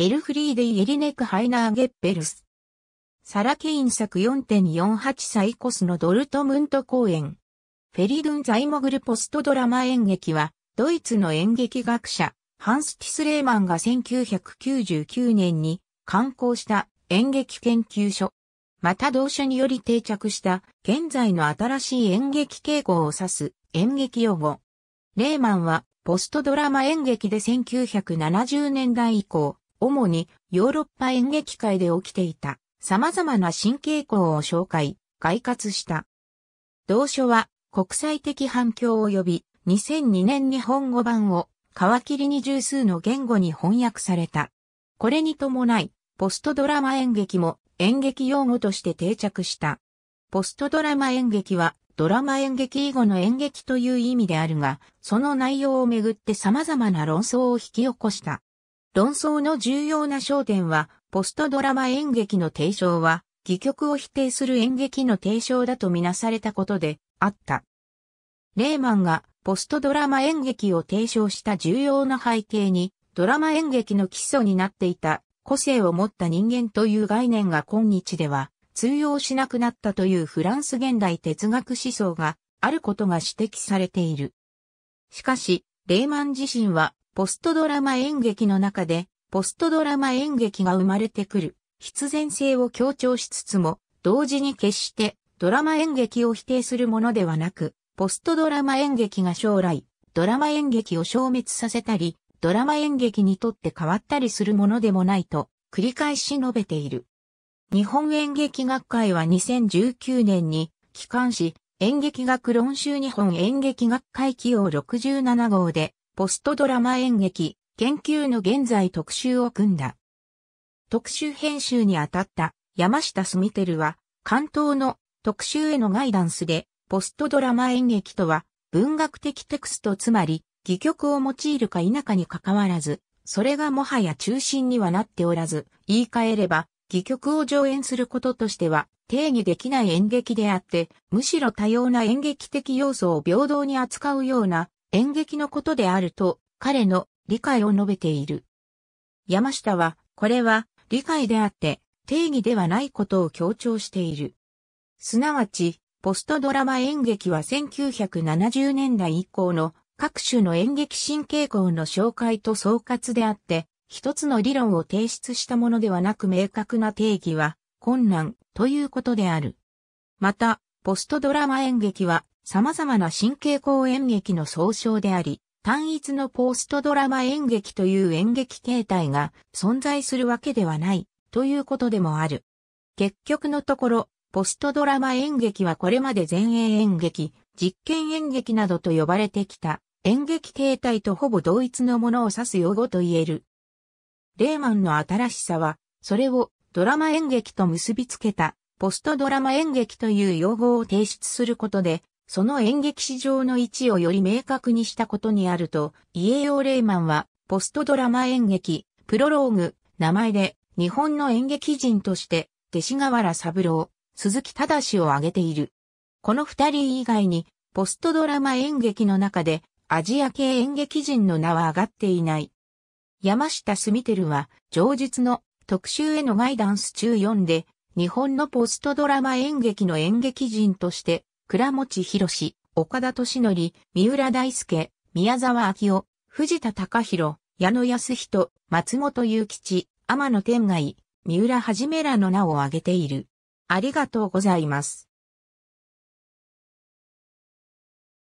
エルフリーデイ・エリネク・ハイナー・ゲッペルス。サラ・ケイン作4.48サイコスのドルトムント公演。フェリドゥン・ザイモグルポストドラマ演劇は、ドイツの演劇学者、ハンス・ティスレーマンが1999年に刊行した演劇研究所。また同社により定着した現在の新しい演劇傾向を指す演劇用語。レーマンはポストドラマ演劇で1970年代以降、主にヨーロッパ演劇界で起きていた様々な新傾向を紹介、概括した。同書は国際的反響を呼び、2002年日本語版を皮切りに十数の言語に翻訳された。これに伴い、ポストドラマ演劇も演劇用語として定着した。ポストドラマ演劇はドラマ演劇以後の演劇という意味であるが、その内容をめぐって様々な論争を引き起こした。論争の重要な焦点は、ポストドラマ演劇の提唱は、戯曲を否定する演劇の提唱だとみなされたことであった。レーマンがポストドラマ演劇を提唱した重要な背景に、ドラマ演劇の基礎になっていた個性を持った人間という概念が今日では通用しなくなったというフランス現代哲学思想があることが指摘されている。しかし、レーマン自身はポストドラマ演劇の中で、ポストドラマ演劇が生まれてくる、必然性を強調しつつも、同時に決してドラマ演劇を否定するものではなく、ポストドラマ演劇が将来、ドラマ演劇を消滅させたり、ドラマ演劇にとって変わったりするものでもないと、繰り返し述べている。日本演劇学会は2019年に、機関誌、演劇学論集日本演劇学会起用67号で、ポストドラマ演劇、研究の現在特集を組んだ。特集編集にあたった山下スミテルは、関東の特集へのガイダンスで、ポストドラマ演劇とは、文学的テクストつまり、戯曲を用いるか否かに関わらず、それがもはや中心にはなっておらず、言い換えれば、戯曲を上演することとしては定義できない演劇であって、むしろ多様な演劇的要素を平等に扱うような演劇のことであると彼の理解を述べている。山下は、これは理解であって定義ではないことを強調している。すなわち、ポストドラマ演劇は1970年代以降の各種の演劇新傾向の紹介と総括であって、一つの理論を提出したものではなく明確な定義は困難ということである。また、ポストドラマ演劇は様々な神経公演劇の総称であり、単一のポストドラマ演劇という演劇形態が存在するわけではないということでもある。結局のところ、ポストドラマ演劇はこれまで前衛演劇、実験演劇などと呼ばれてきた演劇形態とほぼ同一のものを指す用語と言える。レーマンの新しさは、それをドラマ演劇と結びつけたポストドラマ演劇という用語を提出することで、その演劇史上の位置をより明確にしたことにあると、イエオ・レイマンは、ポストドラマ演劇、プロローグ、名前で、日本の演劇人として、弟子河原三郎、鈴木忠を挙げている。この二人以外に、ポストドラマ演劇の中で、アジア系演劇人の名は上がっていない。山下スミテルは、上述の特集へのガイダンス中4で、日本のポストドラマ演劇の演劇人として、倉持博岡田敏則、三浦大輔、宮沢明夫、藤田隆弘、矢野康人、松本祐吉、天野天外、三浦はじめらの名を挙げている。ありがとうございます。